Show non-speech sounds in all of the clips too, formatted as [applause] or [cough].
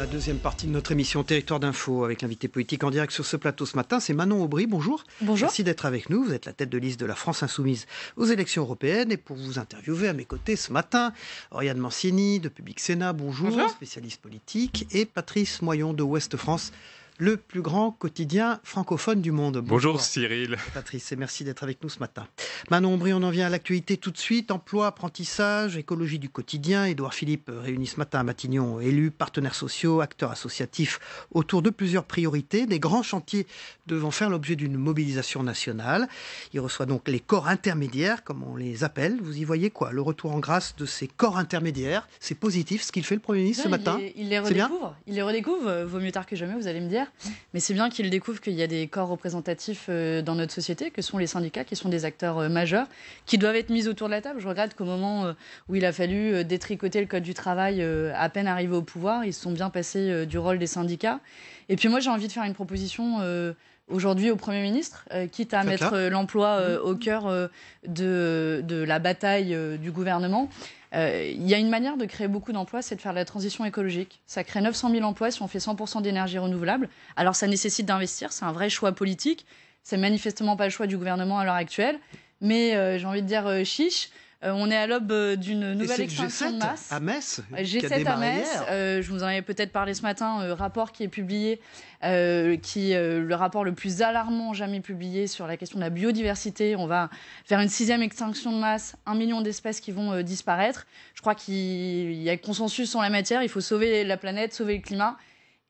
la deuxième partie de notre émission Territoire d'Info avec l'invité politique en direct sur ce plateau ce matin. C'est Manon Aubry, bonjour. Bonjour. Merci d'être avec nous. Vous êtes la tête de liste de la France Insoumise aux élections européennes. Et pour vous interviewer à mes côtés ce matin, Oriane Mancini de Public Sénat, bonjour, bonjour. spécialiste politique, et Patrice Moyon de Ouest France le plus grand quotidien francophone du monde. Bonjour, Bonjour Cyril. Patrice, et merci d'être avec nous ce matin. Manon Aubry, on en vient à l'actualité tout de suite. Emploi, apprentissage, écologie du quotidien. Édouard Philippe réunit ce matin à Matignon élus, partenaires sociaux, acteurs associatifs autour de plusieurs priorités, des grands chantiers devant faire l'objet d'une mobilisation nationale. Il reçoit donc les corps intermédiaires, comme on les appelle. Vous y voyez quoi Le retour en grâce de ces corps intermédiaires. C'est positif ce qu'il fait le Premier ministre ce matin. les, il les redécouvre. Il les redécouvre. Euh, vaut mieux tard que jamais, vous allez me dire. Mais c'est bien qu'ils découvrent qu'il y a des corps représentatifs euh, dans notre société, que sont les syndicats, qui sont des acteurs euh, majeurs, qui doivent être mis autour de la table. Je regrette qu'au moment euh, où il a fallu détricoter le Code du travail, à peine arrivé au pouvoir, ils se sont bien passés du rôle des syndicats. Et puis moi, j'ai envie de faire une proposition aujourd'hui au Premier ministre, quitte à mettre l'emploi mm-hmm. au cœur de, la bataille du gouvernement. Euh, il y a une manière de créer beaucoup d'emplois, c'est de faire la transition écologique. Ça crée 900 000 emplois si on fait 100% d'énergie renouvelable. Alors ça nécessite d'investir, c'est un vrai choix politique. C'est manifestement pas le choix du gouvernement à l'heure actuelle. Mais euh, j'ai envie de dire euh, chiche. Euh, on est à l'aube euh, d'une nouvelle extinction de masse. à Metz euh, G7 à Metz. je vous en avais peut-être parlé ce matin. rapport qui est publié, qui le rapport le plus alarmant jamais publié sur la question de la biodiversité. On va faire une sixième extinction de masse, un million d'espèces qui vont disparaître. Je crois qu'il y a consensus en la matière. Il faut sauver la planète, sauver le climat.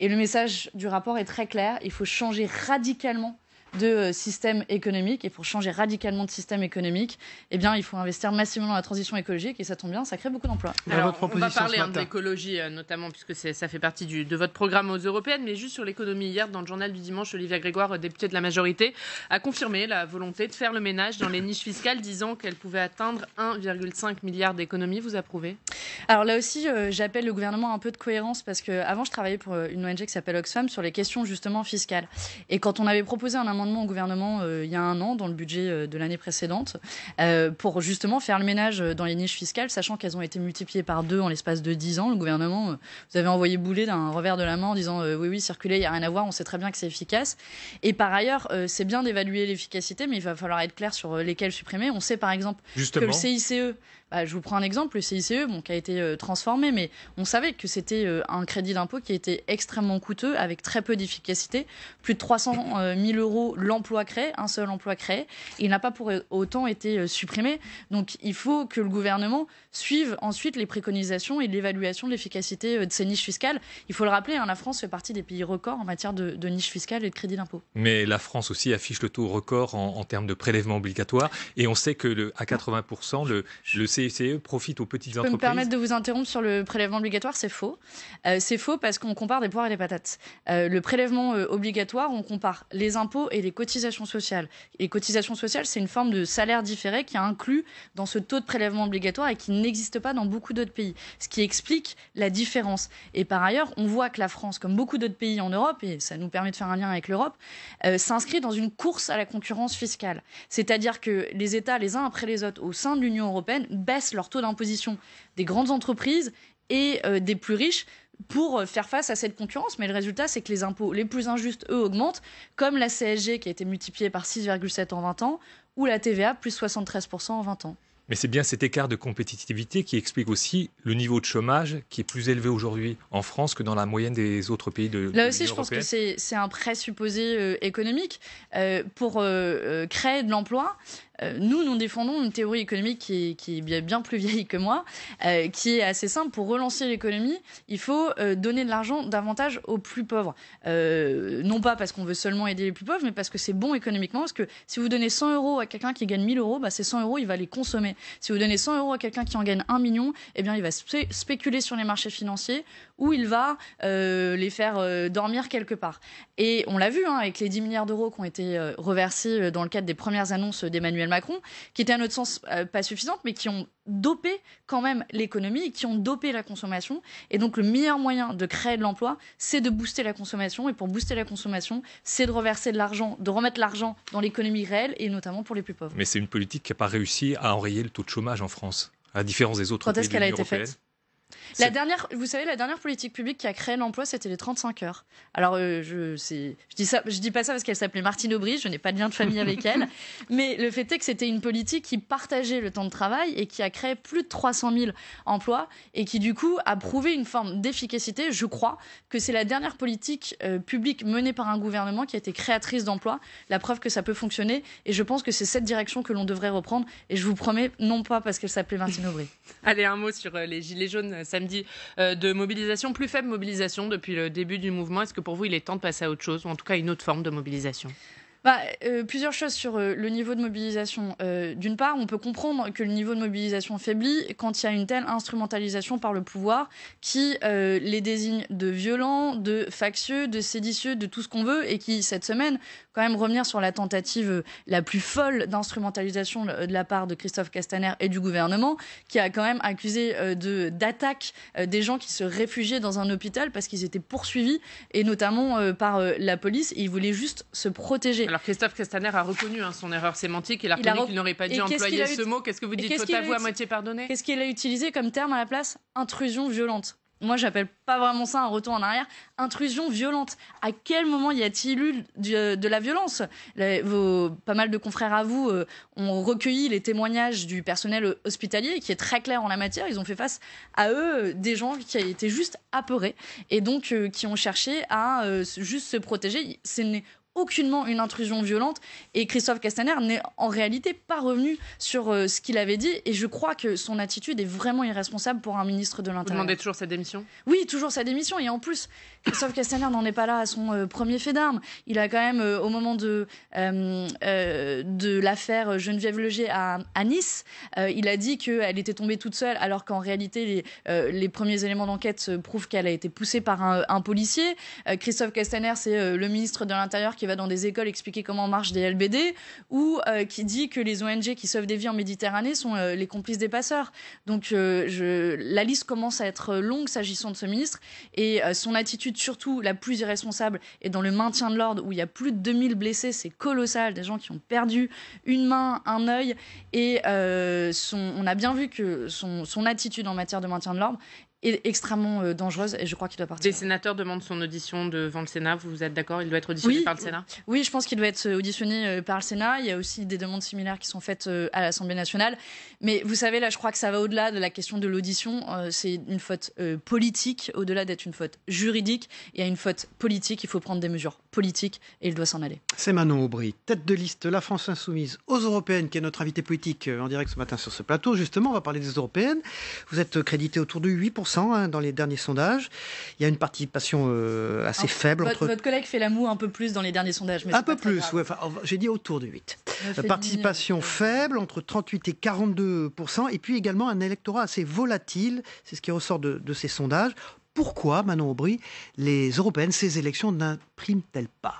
Et le message du rapport est très clair. Il faut changer radicalement de euh, système économique. Et pour changer radicalement de système économique, eh bien, il faut investir massivement dans la transition écologique. Et ça tombe bien, ça crée beaucoup d'emplois. Alors, on va parler hein, d'écologie, euh, notamment, puisque ça fait partie de votre programme aux européennes. Mais juste sur l'économie, hier, dans le journal du dimanche, Olivia Grégoire, euh, députée de la majorité, a confirmé la volonté de faire le ménage dans les niches fiscales, disant qu'elle pouvait atteindre 1,5 milliard d'économies. Vous approuvez Alors là aussi, j'appelle le gouvernement à un peu de cohérence, parce qu'avant, je travaillais pour une ONG qui s'appelle Oxfam sur les questions justement fiscales. Et quand on avait proposé un amendement au gouvernement euh, il y a un an dans le budget euh, de l'année précédente euh, pour justement faire le ménage dans les niches fiscales, sachant qu'elles ont été multipliées par deux en l'espace de dix ans. Le gouvernement vous avez envoyé boulet d'un revers de la main en disant oui, oui, circuler, il n'y a rien à voir, on sait très bien que c'est efficace. Et par ailleurs, c'est bien d'évaluer l'efficacité, mais il va falloir être clair sur lesquels supprimer. On sait par exemple que le CICE bah, je vous prends un exemple, le CICE, bon, qui a été euh, transformé, mais on savait que c'était euh, un crédit d'impôt qui était extrêmement coûteux, avec très peu d'efficacité. Plus de 300 000 euh, euros l'emploi créé, un seul emploi créé. il n'a pas pour autant été supprimé. Donc il faut que le gouvernement suive ensuite les préconisations et l'évaluation de l'efficacité de ces niches fiscales. Il faut le rappeler, hein, la France fait partie des pays records en matière de, de niches fiscales et de crédit d'impôt. Mais la France aussi affiche le taux record en, termes de prélèvements obligatoires. Et on sait que le, à 80%, le, le CICE CICE profite aux petites entreprises. Je me permettre de vous interrompre sur le prélèvement obligatoire, c'est faux. Euh, c'est faux parce qu'on compare des poires et des patates. Euh, le prélèvement euh, obligatoire, on compare les impôts et les cotisations sociales. Les cotisations sociales, c'est une forme de salaire différé qui est inclus dans ce taux de prélèvement obligatoire et qui n'existe pas dans beaucoup d'autres pays, ce qui explique la différence. Et par ailleurs, on voit que la France, comme beaucoup d'autres pays en Europe, et ça nous permet de faire un lien avec l'Europe, s'inscrit dans une course à la concurrence fiscale. C'est-à-dire que les États, les uns après les autres, au sein de l'Union européenne, baissent leur taux d'imposition des grandes entreprises et euh, des plus riches pour euh, faire face à cette concurrence. Mais le résultat, c'est que les impôts les plus injustes, eux, augmentent, comme la CSG qui a été multipliée par 6,7 en 20 ans, ou la TVA plus 73% en 20 ans. Mais c'est bien cet écart de compétitivité qui explique aussi le niveau de chômage qui est plus élevé aujourd'hui en France que dans la moyenne des autres pays de Là aussi, je pense que c'est un présupposé euh, économique. pour créer de l'emploi, euh, nous, nous défendons une théorie économique qui est, bien plus vieille que moi, euh, qui est assez simple. Pour relancer l'économie, il faut euh, donner de l'argent davantage aux plus pauvres. non pas parce qu'on veut seulement aider les plus pauvres, mais parce que c'est bon économiquement. Parce que si vous donnez 100 euros à quelqu'un qui gagne 1000 euros, bah, ces 100 euros, il va les consommer. Si vous donnez 100 euros à quelqu'un qui en gagne 1 million, eh bien, il va spéculer sur les marchés financiers ou il va les faire dormir quelque part. Et on l'a vu hein, avec les 10 milliards d'euros qui ont été reversés dans le cadre des premières annonces d'Emmanuel Macron, qui étaient à notre sens euh, pas suffisantes, mais qui ont dopé quand même l'économie qui ont dopé la consommation. Et donc le meilleur moyen de créer de l'emploi, c'est de booster la consommation. Et pour booster la consommation, c'est de reverser de l'argent, de remettre l'argent dans l'économie réelle et notamment pour les plus pauvres. Mais c'est une politique qui n'a pas réussi à enrayer le taux de chômage en France, à la différence des autres pays. Quand est-ce qu'elle a été faite la dernière, vous savez, la dernière politique publique qui a créé l'emploi, c'était les 35 heures. Alors, euh, je, je, dis pas ça parce qu'elle s'appelait Martine Aubry, je n'ai pas de lien de famille avec elle, [laughs] mais le fait est que c'était une politique qui partageait le temps de travail et qui a créé plus de 300 000 emplois et qui, du coup, a prouvé une forme d'efficacité. Je crois que c'est la dernière politique euh, publique menée par un gouvernement qui a été créatrice d'emplois, la preuve que ça peut fonctionner. Et je pense que c'est cette direction que l'on devrait reprendre. Et je vous promets, non pas parce qu'elle s'appelait Martine Aubry. [laughs] Allez, un mot sur euh, les Gilets jaunes euh, samedi euh, de mobilisation, plus faible mobilisation depuis le début du mouvement. Est-ce que pour vous, il est temps de passer à autre chose, ou en tout cas une autre forme de mobilisation bah, euh, plusieurs choses sur euh, le niveau de mobilisation. Euh, d'une part, on peut comprendre que le niveau de mobilisation faiblit quand il y a une telle instrumentalisation par le pouvoir qui les désigne de violents, de factieux, de séditieux, de tout ce qu'on veut, et qui, cette semaine, quand même revenir sur la tentative la plus folle d'instrumentalisation de la part de Christophe Castaner et du gouvernement, qui a quand même accusé d'attaque des gens qui se réfugiaient dans un hôpital parce qu'ils étaient poursuivis, et notamment par la police, et ils voulaient juste se protéger. Alors Christophe Castaner a reconnu hein, son erreur sémantique. et l'a reconnu qu'il n'aurait pas dû employer ce mot. Qu'est-ce que vous dites Faut à moitié pardonner Qu'est-ce qu'il a utilisé comme terme à la place Intrusion violente. Moi, j'appelle pas vraiment ça un retour en arrière. Intrusion violente. À quel moment y a-t-il eu euh, de, la violence Pas mal de confrères à vous euh, ont recueilli les témoignages du personnel hospitalier qui est très clair en la matière. Ils ont fait face à eux euh, des gens qui étaient juste apeurés et donc qui ont cherché à juste se protéger. C'est aucunement une intrusion violente. Et Christophe Castaner n'est en réalité pas revenu sur euh, ce qu'il avait dit. Et je crois que son attitude est vraiment irresponsable pour un ministre de l'Intérieur. Vous demandez toujours sa démission Oui, toujours sa démission. Et en plus, Christophe Castaner n'en est pas là à son euh, premier fait d'armes. Il a quand même, euh, au moment de, de l'affaire Geneviève Leger à, à Nice, il a dit qu'elle était tombée toute seule, alors qu'en réalité, les, les, premiers éléments d'enquête prouvent qu'elle a été poussée par un, un policier. Christophe Castaner, c'est le ministre de l'Intérieur qui va dans des écoles expliquer comment marchent des LBD, ou euh, qui dit que les ONG qui sauvent des vies en Méditerranée sont euh, les complices des passeurs. Donc euh, la liste commence à être longue s'agissant de ce ministre, et son attitude surtout la plus irresponsable est dans le maintien de l'ordre, où il y a plus de 2000 blessés, c'est colossal, des gens qui ont perdu une main, un œil, et on a bien vu que son attitude en matière de maintien de l'ordre est extrêmement euh, dangereuse et je crois qu'il doit partir. Les sénateurs demandent son audition devant le Sénat. Vous êtes d'accord Il doit être auditionné par le Sénat Oui, je pense qu'il doit être euh, auditionné euh, par le Sénat. Il y a aussi des demandes similaires qui sont faites à l'Assemblée nationale. Mais vous savez, là, je crois que ça va au-delà de la question de l'audition. C'est une faute politique, au-delà d'être une faute juridique. Il y a une faute politique. Il faut prendre des mesures politique et il doit s'en aller. C'est Manon Aubry, tête de liste La France Insoumise aux Européennes, qui est notre invité politique euh, en direct ce matin sur ce plateau. Justement, on va parler des Européennes. Vous êtes euh, crédité autour de 8% hein, dans les derniers sondages. Il y a une participation euh, assez faible. Votre, entre... votre collègue fait l'amour un peu plus dans les derniers sondages. un peu plus, oh, j'ai dit autour de 8. Participation faible, entre 38 et 42%, et puis également un électorat assez volatile, c'est ce qui ressort de ces sondages. Pourquoi, Manon Aubry, les européennes, ces élections n'impriment-elles pas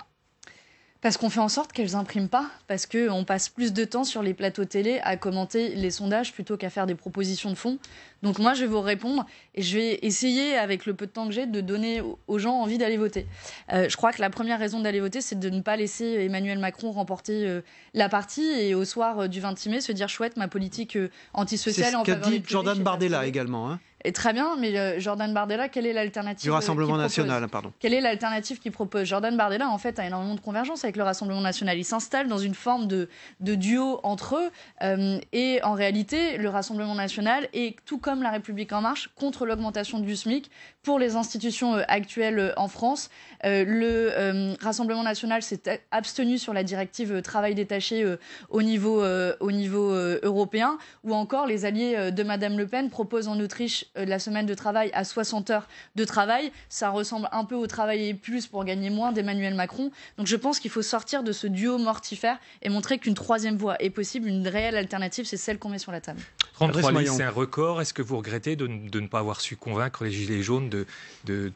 parce qu'on fait en sorte qu'elles n'impriment pas, parce qu'on passe plus de temps sur les plateaux télé à commenter les sondages plutôt qu'à faire des propositions de fond. Donc moi, je vais vous répondre et je vais essayer, avec le peu de temps que j'ai, de donner aux gens envie d'aller voter. Euh, je crois que la première raison d'aller voter, c'est de ne pas laisser Emmanuel Macron remporter euh, la partie et au soir euh, du 20 mai se dire chouette, ma politique antisociale en C'est ce qu'a dit Jordan Bardella également. Hein très bien, mais euh, Jordan Bardella, quelle est l'alternative Du euh, Rassemblement national, pardon. Quelle est l'alternative qu'il propose Jordan Bardella, en fait, a énormément de convergence avec le Rassemblement national. Il s'installe dans une forme de, duo entre eux. Euh, et en réalité, le Rassemblement national est, tout comme La République en marche, contre l'augmentation du SMIC pour les institutions actuelles en France. le Rassemblement national s'est abstenu sur la directive travail détaché au niveau, au européen, ou encore les alliés de Madame Le Pen proposent en Autriche euh, la semaine de travail à 60 heures de travail. Ça ressemble un peu au travailler plus pour gagner moins d'Emmanuel Macron. Donc je pense qu'il faut sortir de ce duo mortifère et montrer qu'une troisième voie est possible, une réelle alternative, c'est celle qu'on met sur la table. 33 millions, c'est un record. Est-ce que vous regrettez de, ne pas avoir su convaincre les Gilets jaunes de,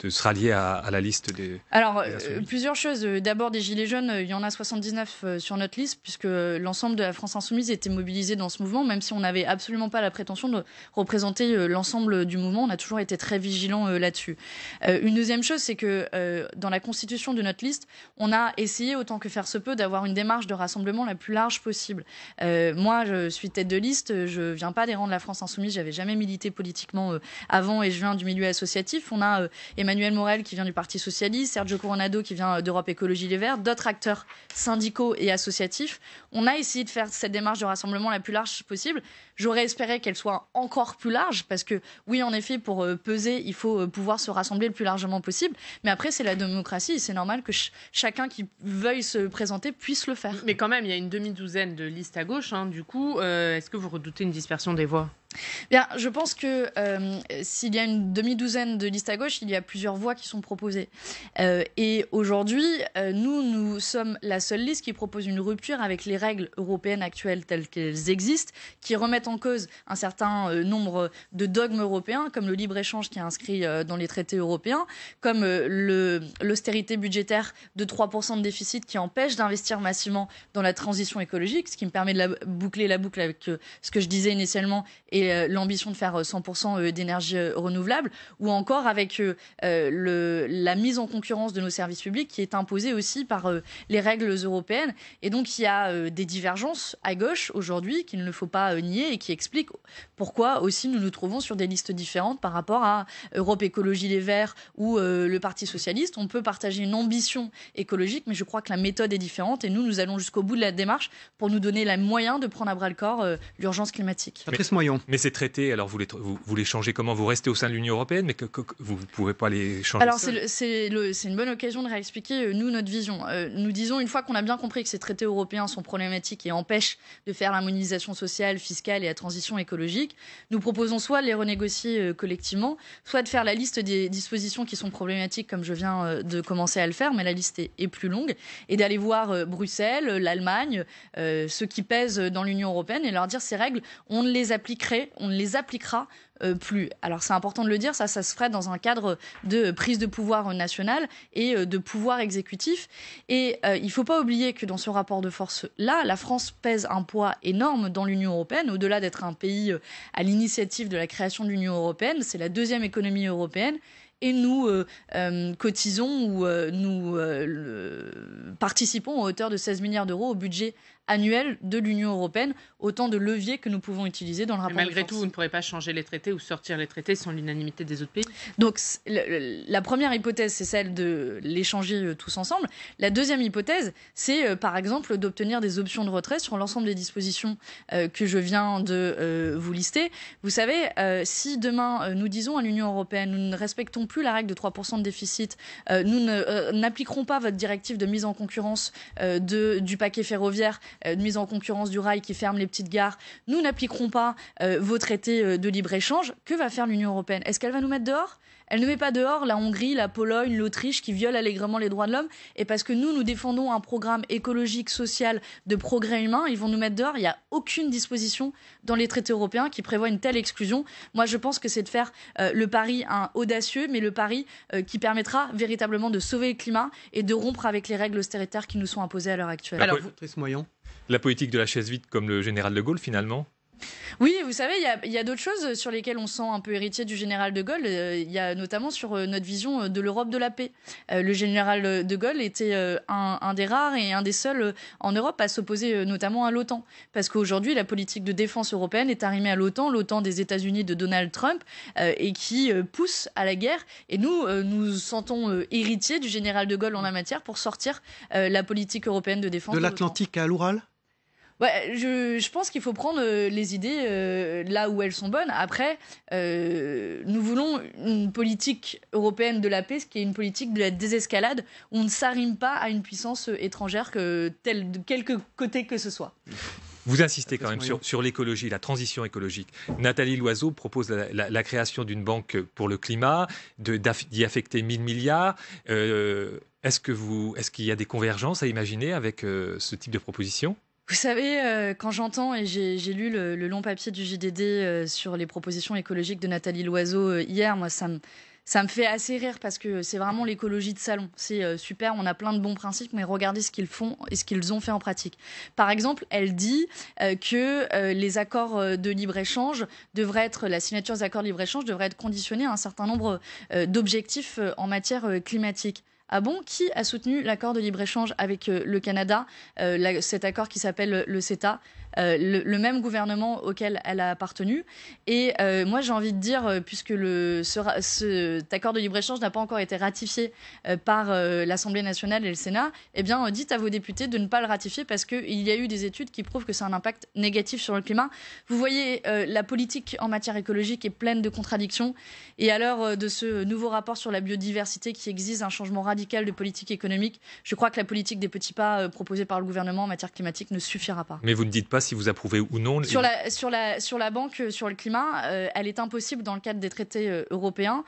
se rallier à, la liste des. Alors, euh, plusieurs choses. Euh, d'abord, des Gilets jaunes, il y en a 79 sur notre liste, puisque l'ensemble de la France Insoumise était mobilisée dans ce mouvement, même si on n'avait absolument pas la prétention de représenter l'ensemble euh, du mouvement, on a toujours été très vigilant euh, là-dessus. Euh, une deuxième chose, c'est que dans la constitution de notre liste, on a essayé autant que faire se peut d'avoir une démarche de rassemblement la plus large possible. moi, je suis tête de liste, je viens pas des rangs de la France insoumise, j'avais jamais milité politiquement avant et je viens du milieu associatif. On a Emmanuel Morel qui vient du Parti socialiste, Sergio Coronado qui vient d'Europe Écologie Les Verts, d'autres acteurs syndicaux et associatifs. On a essayé de faire cette démarche de rassemblement la plus large possible. J'aurais espéré qu'elle soit encore plus large parce que oui, oui, en effet, pour euh, peser, il faut euh, pouvoir se rassembler le plus largement possible. Mais après, c'est la démocratie. C'est normal que chacun qui veuille se présenter puisse le faire. Mais quand même, il y a une demi-douzaine de listes à gauche. Hein. du coup, euh, est-ce que vous redoutez une dispersion des voix Bien, je pense que euh, s'il y a une demi-douzaine de listes à gauche, il y a plusieurs voies qui sont proposées. Euh, et aujourd'hui, euh, nous, nous sommes la seule liste qui propose une rupture avec les règles européennes actuelles telles qu'elles existent, qui remettent en cause un certain nombre de dogmes européens, comme le libre-échange qui est inscrit dans les traités européens, comme l'austérité budgétaire de 3% de déficit qui empêche d'investir massivement dans la transition écologique, ce qui me permet de boucler la boucle avec ce que je disais initialement et euh, l'ambition de faire 100% euh, euh, d'énergie renouvelable, ou encore avec la mise en concurrence de nos services publics qui est imposée aussi par les règles européennes. Et donc il y a des divergences à gauche aujourd'hui qu'il ne faut pas nier et qui expliquent pourquoi aussi nous nous trouvons sur des listes différentes par rapport à Europe Écologie Les Verts ou le Parti Socialiste. On peut partager une ambition écologique, mais je crois que la méthode est différente et nous, nous allons jusqu'au bout de la démarche pour nous donner les moyens de prendre à bras le corps l'urgence climatique. Patrice Moyon ces traités, alors vous les, vous, changez comment Vous restez au sein de l'Union européenne, mais que, vous ne pouvez pas les changer Alors c'est une bonne occasion de réexpliquer, euh, nous, notre vision. Euh, nous disons, une fois qu'on a bien compris que ces traités européens sont problématiques et empêchent de faire l'harmonisation sociale, fiscale et la transition écologique, nous proposons soit de les renégocier euh, collectivement, soit de faire la liste des dispositions qui sont problématiques, comme je viens de commencer à le faire, mais la liste est plus longue, et d'aller voir Bruxelles, l'Allemagne, ceux qui pèsent dans l'Union européenne, et leur dire ces règles, on ne les appliquerait on ne les appliquera euh, plus. Alors c'est important de le dire, ça, se ferait dans un cadre de prise de pouvoir national et euh, de pouvoir exécutif. Et euh, il ne faut pas oublier que dans ce rapport de force-là, la France pèse un poids énorme dans l'Union européenne, au-delà d'être un pays à l'initiative de la création de l'Union européenne, c'est la deuxième économie européenne et nous euh, euh, cotisons ou euh, nous participons à hauteur de 16 milliards d'euros au budget annuel de l'Union européenne, autant de leviers que nous pouvons utiliser dans le rapport. Et malgré tout, vous ne pourrez pas changer les traités ou sortir les traités sans l'unanimité des autres pays. Donc la première hypothèse, c'est celle de changer tous ensemble. La deuxième hypothèse, c'est par exemple d'obtenir des options de retrait sur l'ensemble des dispositions que je viens de vous lister. Vous savez, si demain nous disons à l'Union européenne, nous ne respectons plus plus la règle de 3% de déficit, euh, nous euh, n'appliquerons pas votre directive de mise en concurrence euh, du paquet ferroviaire, de mise en concurrence du rail qui ferme les petites gares, nous n'appliquerons pas vos traités de libre-échange, que va faire l'Union européenne Est-ce qu'elle va nous mettre dehors elle ne met pas dehors la Hongrie, la Pologne, l'Autriche qui violent allègrement les droits de l'homme. Et parce que nous, nous défendons un programme écologique, social, de progrès humain, ils vont nous mettre dehors. Il n'y a aucune disposition dans les traités européens qui prévoit une telle exclusion. Moi, je pense que c'est de faire euh, le pari un audacieux, mais le pari euh, qui permettra véritablement de sauver le climat et de rompre avec les règles austéritaires qui nous sont imposées à l'heure actuelle. La politique de la chaise vide comme le général de Gaulle, finalement oui, vous savez, il y a, d'autres choses sur lesquelles on sent un peu héritier du général de Gaulle. Euh, il y a notamment sur euh, notre vision euh, de l'Europe de la paix. Le général de Gaulle était un, des rares et un des seuls en Europe à s'opposer notamment à l'OTAN. Parce qu'aujourd'hui, la politique de défense européenne est arrimée à l'OTAN, l'OTAN des États-Unis de Donald Trump, et qui pousse à la guerre. Et nous, nous sentons héritiers du général de Gaulle en la matière pour sortir la politique européenne de défense. De l'Atlantique à l'Oural bah, je, pense qu'il faut prendre euh, les idées euh, là où elles sont bonnes. Après, euh, nous voulons une politique européenne de la paix, ce qui est une politique de la désescalade. On ne s'arrime pas à une puissance étrangère, de quelque côté que ce soit. Vous insistez quand même sur, l'écologie, la transition écologique. Nathalie Loiseau propose la, création d'une banque pour le climat, d'y affecter 1000 milliards. est-ce qu'il y a des convergences à imaginer avec ce type de proposition vous savez, euh, quand j'entends et j'ai lu le, long papier du JDD euh, sur les propositions écologiques de Nathalie Loiseau euh, hier, moi, ça me, ça me fait assez rire parce que c'est vraiment l'écologie de salon. C'est super, on a plein de bons principes, mais regardez ce qu'ils font et ce qu'ils ont fait en pratique. Par exemple, elle dit que les accords de libre-échange devraient être, la signature des accords de libre-échange devrait être conditionnée à un certain nombre d'objectifs en matière climatique. Ah bon Qui a soutenu l'accord de libre-échange avec euh, le Canada, euh, cet accord qui s'appelle le CETA euh, le, même gouvernement auquel elle a appartenu. Et euh, moi, j'ai envie de dire, euh, puisque cet accord de libre-échange n'a pas encore été ratifié par l'Assemblée nationale et le Sénat, eh bien, dites à vos députés de ne pas le ratifier parce qu'il y a eu des études qui prouvent que c'est un impact négatif sur le climat. Vous voyez, la politique en matière écologique est pleine de contradictions. Et à l'heure de ce nouveau rapport sur la biodiversité qui exige un changement radical de politique économique, je crois que la politique des petits pas proposée par le gouvernement en matière climatique ne suffira pas. Mais vous ne dites pas si vous approuvez ou non. Sur la, sur la, sur la banque, euh, sur le climat, euh, elle est impossible dans le cadre des traités euh, européens,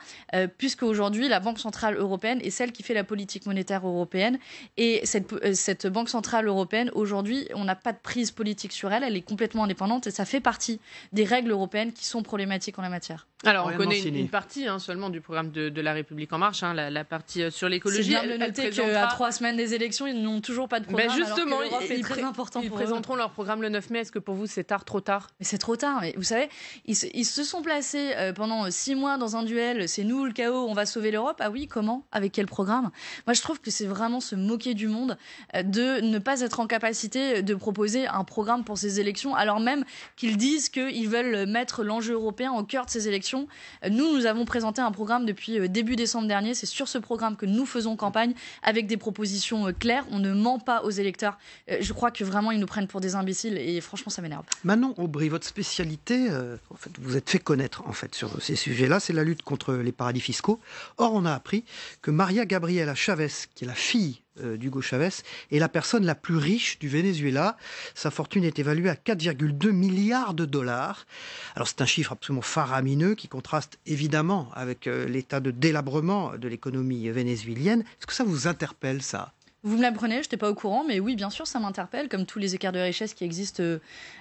puisque aujourd'hui, la Banque Centrale Européenne est celle qui fait la politique monétaire européenne. Et cette, Banque Centrale Européenne, aujourd'hui, on n'a pas de prise politique sur elle, elle est complètement indépendante et ça fait partie des règles européennes qui sont problématiques en la matière. Alors, on connaît une, partie hein, seulement du programme de, La République En Marche, hein, la, partie sur l'écologie. C'est bien de noter qu'à trois semaines des élections, ils n'ont toujours pas de programme. Ben, justement, alors est ils, très important ils présenteront leur programme le 9 mais est-ce que pour vous c'est tard, trop tard Mais c'est trop tard. vous savez, ils, se sont placés euh, pendant euh, six mois dans un duel. C'est nous le chaos, on va sauver l'Europe. Ah oui, comment Avec quel programme Moi, je trouve que c'est vraiment se moquer du monde euh, de ne pas être en capacité de proposer un programme pour ces élections, alors même qu'ils disent qu'ils veulent mettre l'enjeu européen au cœur de ces élections. Nous, nous avons présenté un programme depuis début décembre dernier. C'est sur ce programme que nous faisons campagne avec des propositions claires. On ne ment pas aux électeurs. Je crois que vraiment ils nous prennent pour des imbéciles et franchement, ça m'énerve. Manon Aubry, votre spécialité, euh, vous êtes fait connaître en fait sur ces sujets-là, c'est la lutte contre les paradis fiscaux. Or, on a appris que Maria Gabriela Chavez, qui est la fille euh, d'Hugo Chavez, est la personne la plus riche du Venezuela. Sa fortune est évaluée à 4,2 milliards de dollars. Alors c'est un chiffre absolument faramineux qui contraste évidemment avec euh, l'état de délabrement de l'économie vénézuélienne. Est-ce que ça vous interpelle ça vous me l'apprenez, je n'étais pas au courant, mais oui, bien sûr, ça m'interpelle, comme tous les écarts de richesse qui existent euh,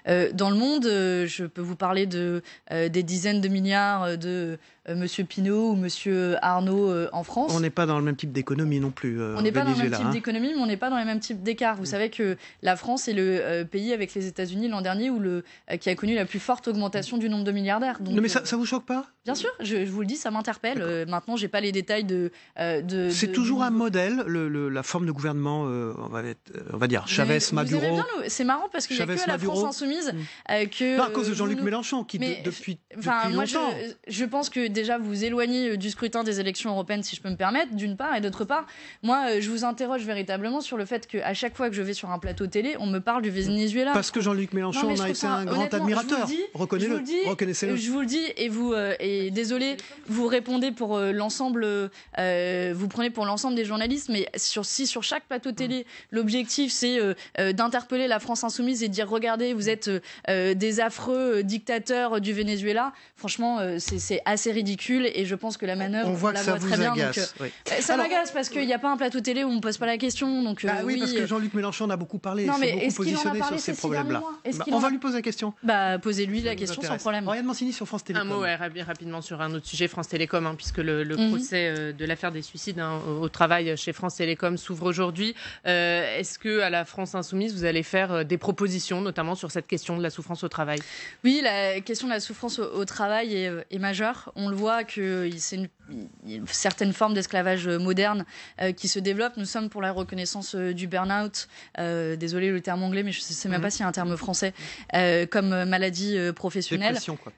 euh, dans le monde. Euh, je peux vous parler de, des dizaines de milliards de M. Monsieur Pinault ou Monsieur Arnaud en France. On n'est pas dans le même type d'économie non plus. on n'est pas dans le même type hein. d'économie, mais on n'est pas dans le même type d'écart. Vous mm. savez que la France est le pays avec les États-Unis l'an dernier où le, qui a connu la plus forte augmentation du nombre de milliardaires. non, mais ça, ça vous choque pas Bien sûr, je, vous le dis, ça m'interpelle. maintenant, j'ai pas les détails de. de C'est toujours un modèle, la forme de gouvernement euh, on, va euh, on, va dire Chavez Maduro. C'est marrant parce qu'il n'y a que la France insoumise mm. euh, que. cause de euh, Jean-Luc Mélenchon qui depuis, longtemps. Je, pense que déjà vous éloignez du scrutin des élections européennes, si je peux me permettre, d'une part, et d'autre part, moi je vous interroge véritablement sur le fait qu'à chaque fois que je vais sur un plateau télé, on me parle du Venezuela. Parce que Jean-Luc Mélenchon c'est a été un grand admirateur. Reconnaissez-le. reconnaissez Je vous le dis et vous et désolé, vous répondez pour l'ensemble, vous prenez pour l'ensemble des journalistes, mais sur si sur chaque plateau télé, l'objectif c'est euh, euh, d'interpeller la France insoumise et de dire regardez, vous êtes euh, des affreux dictateurs du Venezuela. Franchement, c'est assez ridicule et je pense que la manœuvre, on voit, la ça très bien. Ça m'agace parce qu'il n'y a pas un plateau télé où on ne pose pas la question. Donc, bah oui, parce que Jean-Luc Mélenchon en a beaucoup parlé. Non, mais est-ce ces, problèmes-là bah, On va lui poser la question. Bah, posez-lui la question sans problème. sur France Télécom. Un mot ouais, rapidement sur un autre sujet, France Télécom, hein, puisque le, mhm. procès de l'affaire des suicides hein, au, au travail chez France Télécom s'ouvre aujourd'hui aujourd'hui. Euh, est-ce que à la France insoumise, vous allez faire euh, des propositions, notamment sur cette question de la souffrance au travail Oui, la question de la souffrance au, travail est, euh, est, majeure. On le voit que c'est une certaines formes d'esclavage euh, moderne euh, qui se développent. Nous sommes pour la reconnaissance euh, du burn-out, désolé le terme anglais, mais je ne sais même mhm. pas s'il y a un terme français, comme maladie professionnelle. Dépression, quoi.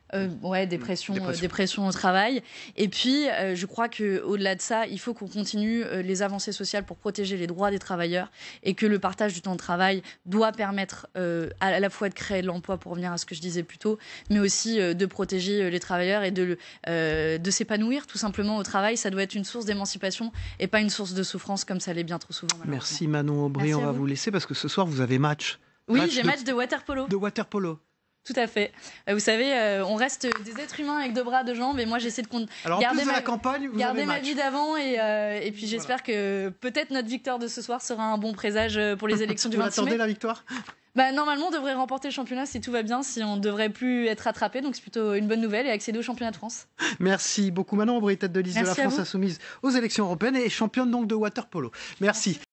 ouais, dépression, dépression. au travail. Et puis, je crois qu'au-delà de ça, il faut qu'on continue les avancées sociales pour protéger les droits des travailleurs et que le partage du temps de travail doit permettre à la fois de créer de l'emploi, pour revenir à ce que je disais plus tôt, mais aussi de protéger les travailleurs et de, de s'épanouir tout simplement au travail, ça doit être une source d'émancipation et pas une source de souffrance comme ça l'est bien trop souvent. Merci Manon Aubry, on va vous. laisser parce que ce soir vous avez match. Oui, j'ai match de waterpolo. De waterpolo. Tout à fait. Euh, vous savez, euh, on reste des êtres humains avec deux bras, deux jambes, et moi j'essaie de garder, ma... campagne, garder ma vie d'avant, et, euh, et puis j'espère que peut-être notre victoire de ce soir sera un bon présage pour les [laughs] élections du 26 mai. attendez la victoire bah, normalement, on devrait remporter le championnat si tout va bien, si on ne devrait plus être attrapé. Donc, c'est plutôt une bonne nouvelle et accéder au championnat de France. Merci beaucoup, Manon Brigitte de de la France Insoumise aux élections européennes et championne donc de water polo. Merci.